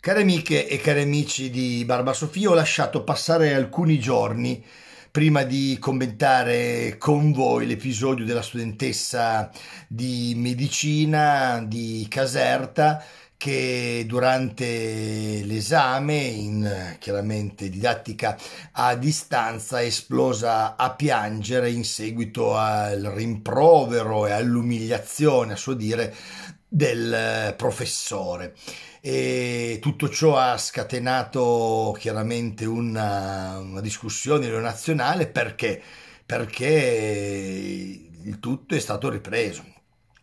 Care amiche e cari amici di Barba Sofia, ho lasciato passare alcuni giorni prima di commentare con voi l'episodio della studentessa di medicina di Caserta che durante l'esame in chiaramente didattica a distanza è esplosa a piangere in seguito al rimprovero e all'umiliazione a suo dire del professore e tutto ciò ha scatenato chiaramente una, una discussione nazionale perché? perché il tutto è stato ripreso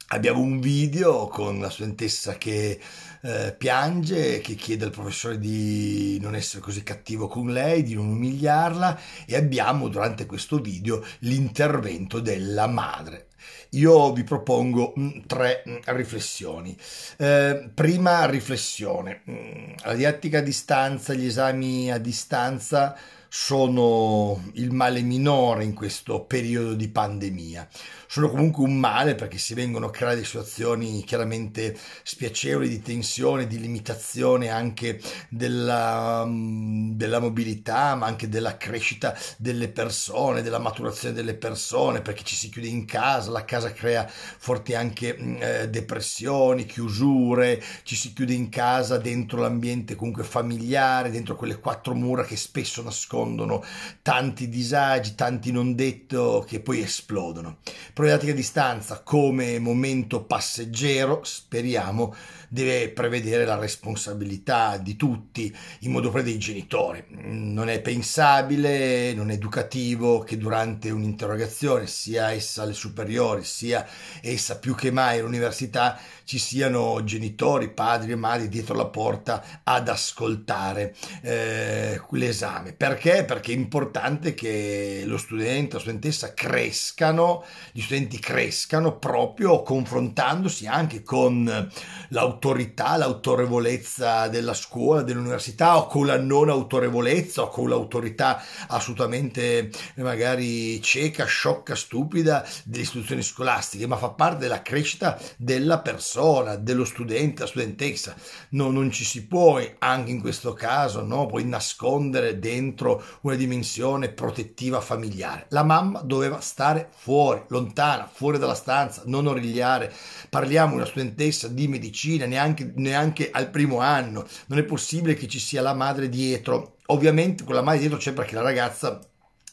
Abbiamo un video con la studentessa che eh, piange, che chiede al professore di non essere così cattivo con lei, di non umiliarla e abbiamo durante questo video l'intervento della madre. Io vi propongo mh, mm, tre mh, mm, riflessioni. Eh, prima riflessione, mh, mm, la didattica a distanza, gli esami a distanza sono il male minore in questo periodo di pandemia. Sono comunque un male perché si vengono a creare situazioni chiaramente spiacevoli di tensione, di limitazione anche della, della mobilità, ma anche della crescita delle persone, della maturazione delle persone, perché ci si chiude in casa, la casa crea forti anche eh, depressioni, chiusure, ci si chiude in casa dentro l'ambiente comunque familiare, dentro quelle quattro mura che spesso nascondono nascondono, tanti disagi, tanti non detto che poi esplodono. Proiettati a distanza come momento passeggero, speriamo, deve prevedere la responsabilità di tutti, in modo pre dei genitori. Non è pensabile, non è educativo che durante un'interrogazione, sia essa alle superiori, sia essa più che mai all'università, ci siano genitori, padri e madri dietro la porta ad ascoltare eh, l'esame. Perché? Perché? Perché è importante che lo studente, la studentessa crescano, gli studenti crescano proprio confrontandosi anche con l'autorità, l'autorevolezza della scuola, dell'università o con la non autorevolezza o con l'autorità assolutamente magari cieca, sciocca, stupida delle istituzioni scolastiche, ma fa parte della crescita della persona, dello studente, la studentessa. No, non ci si può anche in questo caso no, poi nascondere dentro una dimensione protettiva familiare. La mamma doveva stare fuori, lontana, fuori dalla stanza, non origliare. Parliamo di una studentessa di medicina, neanche, neanche al primo anno. Non è possibile che ci sia la madre dietro. Ovviamente con la madre dietro c'è perché la ragazza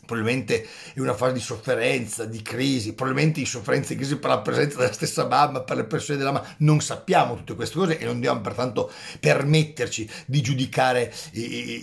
probabilmente è una fase di sofferenza, di crisi, probabilmente in sofferenza e crisi per la presenza della stessa mamma, per le persone della mamma, non sappiamo tutte queste cose e non dobbiamo pertanto permetterci di giudicare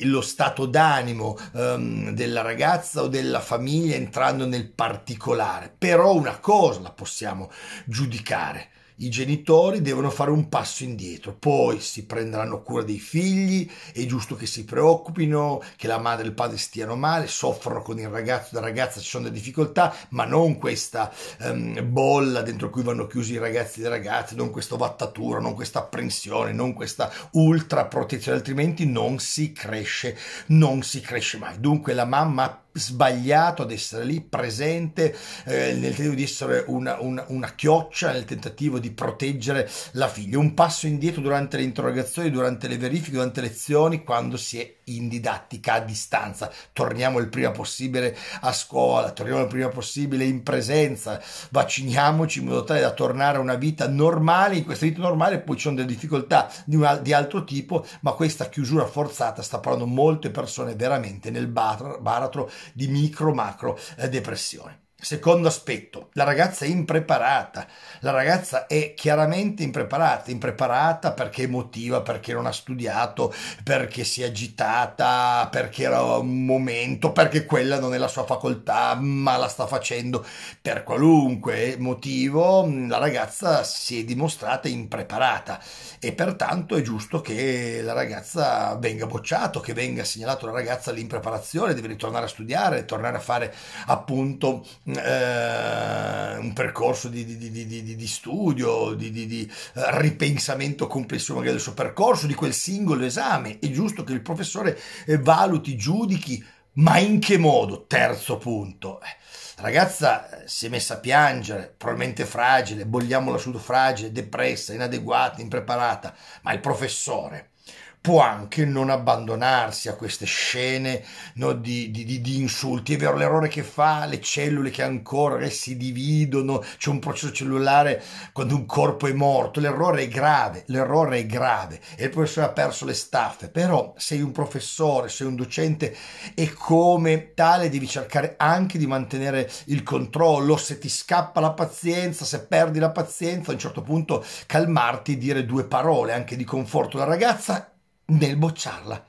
lo stato d'animo um, della ragazza o della famiglia entrando nel particolare, però una cosa la possiamo giudicare, i genitori devono fare un passo indietro, poi si prenderanno cura dei figli, è giusto che si preoccupino, che la madre e il padre stiano male, soffrono con il ragazzo da ragazza, ci sono delle difficoltà, ma non questa um, bolla dentro cui vanno chiusi i ragazzi e le ragazze, non questa vattatura, non questa apprensione, non questa ultra protezione, altrimenti non si cresce, non si cresce mai. Dunque la mamma ha sbagliato ad essere lì presente eh, nel tentativo di essere una, una, una, chioccia, nel tentativo di proteggere la figlia. Un passo indietro durante le interrogazioni, durante le verifiche, durante le lezioni, quando si è in didattica a distanza. Torniamo il prima possibile a scuola, torniamo il prima possibile in presenza, vacciniamoci in modo tale da tornare a una vita normale. In questa vita normale poi ci sono delle difficoltà di, una, di altro tipo, ma questa chiusura forzata sta parlando molte persone veramente nel baratro di micro macro eh, depressione. Secondo aspetto, la ragazza è impreparata, la ragazza è chiaramente impreparata, impreparata perché emotiva, perché non ha studiato, perché si è agitata, perché era un momento, perché quella non è la sua facoltà, ma la sta facendo per qualunque motivo, la ragazza si è dimostrata impreparata e pertanto è giusto che la ragazza venga bocciato, che venga segnalata alla ragazza l'impreparazione, deve ritornare a studiare, tornare a fare appunto eh, un percorso di, di, di, di studio, di, eh, ripensamento complessivo magari del suo percorso, di quel singolo esame. È giusto che il professore eh, valuti, giudichi, ma in che modo? Terzo punto. La eh, ragazza si è messa a piangere, probabilmente fragile, bogliamola su fragile, depressa, inadeguata, impreparata, ma il professore può anche non abbandonarsi a queste scene no, di, di, di, insulti. È vero l'errore che fa, le cellule che ancora eh, si dividono, c'è un processo cellulare quando un corpo è morto. L'errore è grave, l'errore è grave e il professore ha perso le staffe. Però sei un professore, sei un docente e come tale devi cercare anche di mantenere il controllo. Se ti scappa la pazienza, se perdi la pazienza, a un certo punto calmarti e dire due parole anche di conforto alla ragazza nel bocciarla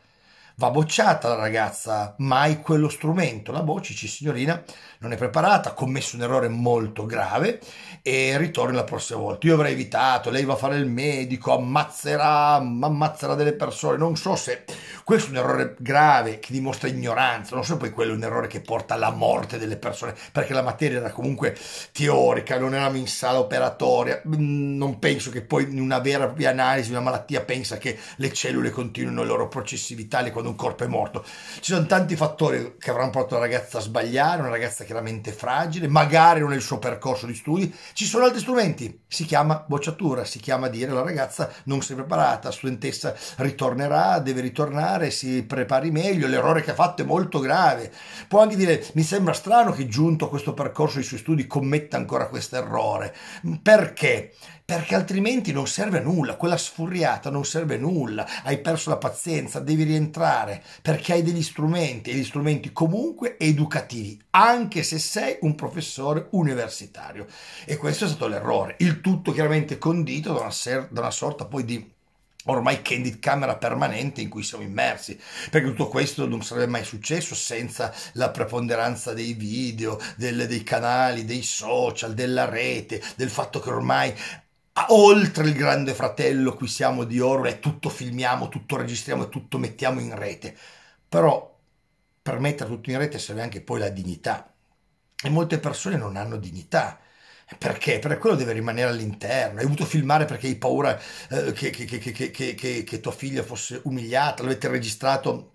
va bocciata la ragazza, mai quello strumento, la Bocici signorina non è preparata, ha commesso un errore molto grave e ritorni la prossima volta. Io avrei evitato, lei va a fare il medico, ammazzerà, ammazzerà delle persone, non so se questo è un errore grave che dimostra ignoranza, non so se poi quello è un errore che porta alla morte delle persone, perché la materia era comunque teorica, non eravamo in sala operatoria, mm, non penso che poi in una vera analisi, una malattia pensa che le cellule continuino il loro processo vitale quando un corpo è morto. Ci sono tanti fattori che avranno portato la ragazza a sbagliare, una ragazza chiaramente fragile, magari non è il suo percorso di studi. Ci sono altri strumenti, si chiama bocciatura, si chiama dire la ragazza non si è preparata, studentessa ritornerà, deve ritornare, si prepari meglio, l'errore che ha fatto è molto grave. Può anche dire mi sembra strano che giunto a questo percorso di suoi studi commetta ancora questo errore. Perché? perché altrimenti non serve a nulla, quella sfuriata non serve a nulla, hai perso la pazienza, devi rientrare perché hai degli strumenti e gli strumenti comunque educativi, anche se sei un professore universitario. E questo è stato l'errore, il tutto chiaramente condito da una, da una sorta poi di ormai candid camera permanente in cui siamo immersi, perché tutto questo non sarebbe mai successo senza la preponderanza dei video, del, dei canali, dei social, della rete, del fatto che ormai oltre il grande fratello, qui siamo di oro, e tutto filmiamo, tutto registriamo e tutto mettiamo in rete. Però per mettere tutto in rete serve anche poi la dignità. E molte persone non hanno dignità. Perché? Perché quello deve rimanere all'interno. Hai voluto filmare perché hai paura eh, che, che, che, che, tua figlia fosse umiliata, l'avete registrato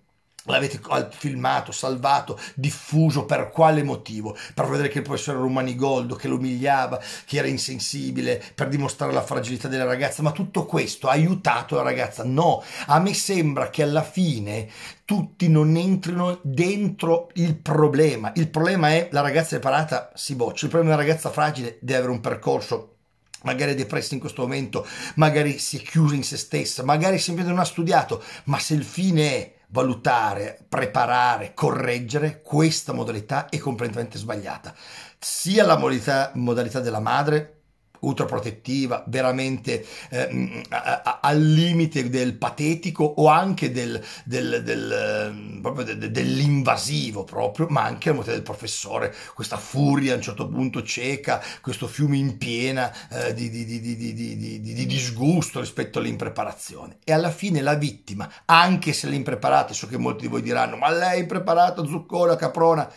L'avete filmato, salvato, diffuso per quale motivo? Per vedere che il professore era un manigoldo, che lo umiliava, che era insensibile, per dimostrare la fragilità della ragazza, ma tutto questo ha aiutato la ragazza? No, a me sembra che alla fine tutti non entrino dentro il problema. Il problema è la ragazza è parata, si boccia, il problema è la ragazza fragile deve avere un percorso magari è depressa in questo momento, magari si è chiusa in se stessa, magari semplicemente non ha studiato, ma se il fine è valutare, preparare, correggere questa modalità è completamente sbagliata. Sia la modalità, modalità della madre ultraprotettiva, veramente eh, mm, a, a, al limite del patetico o anche del, del, del, eh, proprio dell'invasivo proprio, ma anche al motivo del professore, questa furia a un certo punto cieca, questo fiume in piena eh, di, di, di, di, disgusto rispetto all'impreparazione. E alla fine la vittima, anche se l'impreparata, so che molti di voi diranno, ma lei è impreparata, zuccona, caprona,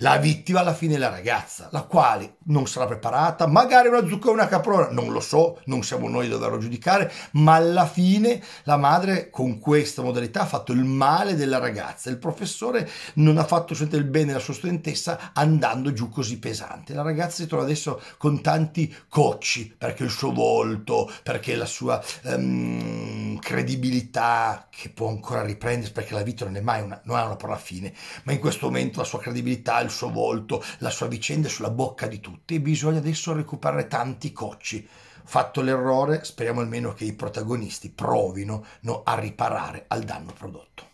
la vittima alla fine è la ragazza, la quale non sarà preparata, magari una zuccona caprona, non lo so, non siamo noi a doverlo giudicare, ma alla fine la madre con questa modalità ha fatto il male della ragazza, il professore non ha fatto il cioè, bene alla sua studentessa andando giù così pesante. La ragazza si trova adesso con tanti cocci perché il suo volto, perché la sua um, credibilità che può ancora riprendersi perché la vita non è mai una, non ha una parola fine, ma in questo momento la sua credibilità, il suo volto, la sua vicenda è sulla bocca di tutti e bisogna adesso recuperare tanti Cocci. Fatto l'errore, speriamo almeno che i protagonisti provino no, a riparare al danno prodotto.